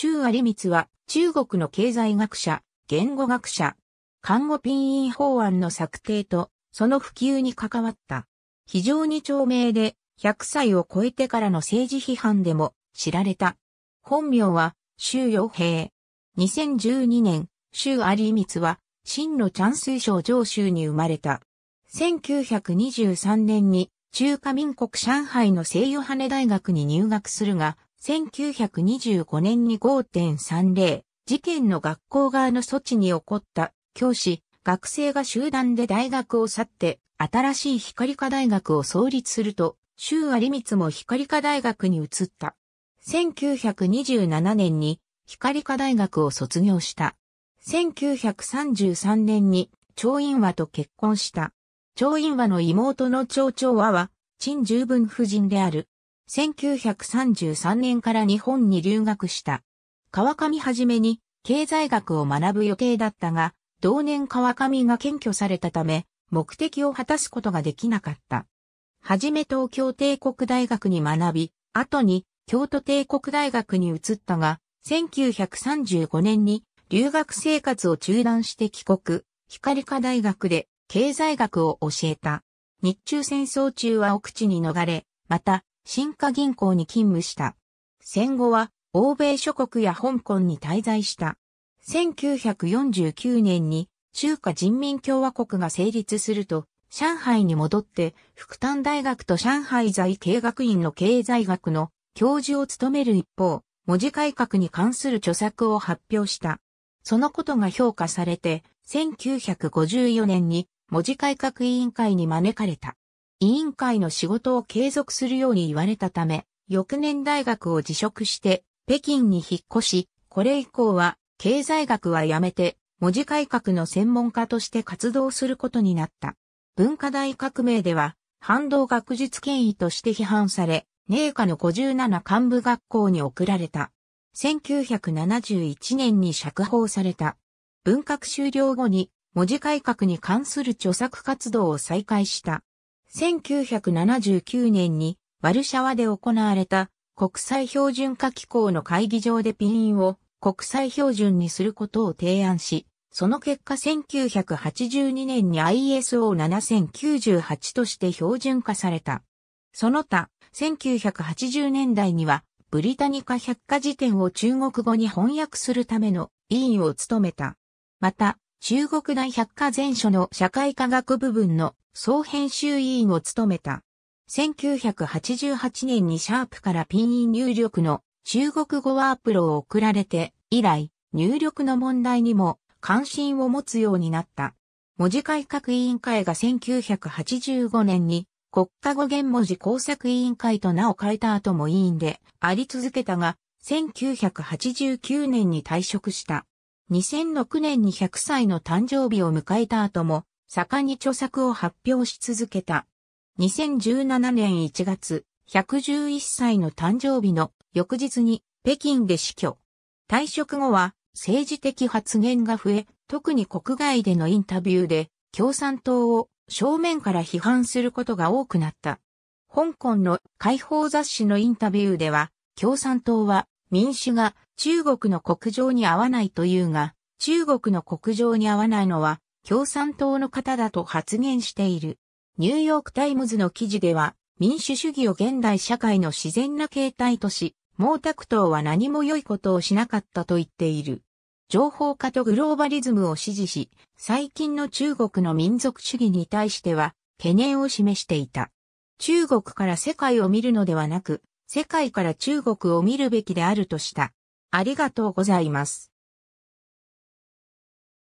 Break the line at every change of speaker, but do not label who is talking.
周有光は中国の経済学者、言語学者、看護ピン法案の策定とその普及に関わった。非常に長命で100歳を超えてからの政治批判でも知られた。本名は周陽平。2012年、周有光は真のチ水省上州に生まれた。1923年に中華民国上海の西予羽大学に入学するが、1925年に5.30事件の学校側の措置に起こった教師、学生が集団で大学を去って新しい光科大学を創立すると、周有光も光科大学に移った。1927年に光科大学を卒業した。1933年に長院和と結婚した。長院和の妹の長長和は、陳十分夫人である。1933年から日本に留学した。川上はじめに経済学を学ぶ予定だったが、同年川上が検挙されたため、目的を果たすことができなかった。はじめ東京帝国大学に学び、後に京都帝国大学に移ったが、1935年に留学生活を中断して帰国、光科大学で経済学を教えた。日中戦争中は奥地に逃れ、また新華銀行に勤務した。戦後は欧米諸国や香港に滞在した。1949年に中華人民共和国が成立すると、上海に戻って福旦大学と上海在経学院の経済学の教授を務める一方、文字改革に関する著作を発表した。そのことが評価されて、1954年に文字改革委員会に招かれた。委員会の仕事を継続するように言われたため、翌年大学を辞職して北京に引っ越し、これ以降は経済学はやめて文字改革の専門家として活動することになった。文化大革命では反動学術権威として批判され、寧夏の57幹部学校に送られた。1971年に釈放された。文革終了後に文字改革に関する著作活動を再開した。1979年にワルシャワで行われた国際標準化機構の会議場でピンを国際標準にすることを提案し、その結果1982年に ISO7098 として標準化された。その他、1980年代にはブリタニカ百科辞典を中国語に翻訳するための委員を務めた。また、中国大百科全書の社会科学部分の総編集委員を務めた。1988年にシャープからピンイン入力の中国語ワープロを送られて、以来、入力の問題にも関心を持つようになった。文字改革委員会が1985年に国家語源文字工作委員会と名を変えた後も委員であり続けたが、1989年に退職した。2006年に100歳の誕生日を迎えた後も、盛んに著作を発表し続けた。2017年1月、111歳の誕生日の翌日に北京で死去。退職後は政治的発言が増え、特に国外でのインタビューで共産党を正面から批判することが多くなった。香港の解放雑誌のインタビューでは、共産党は民主が中国の国情に合わないというが、中国の国情に合わないのは共産党の方だと発言している。ニューヨークタイムズの記事では、民主主義を現代社会の自然な形態とし、毛沢東は何も良いことをしなかったと言っている。情報化とグローバリズムを支持し、最近の中国の民族主義に対しては懸念を示していた。中国から世界を見るのではなく、世界から中国を見るべきであるとした。ありがとうございます。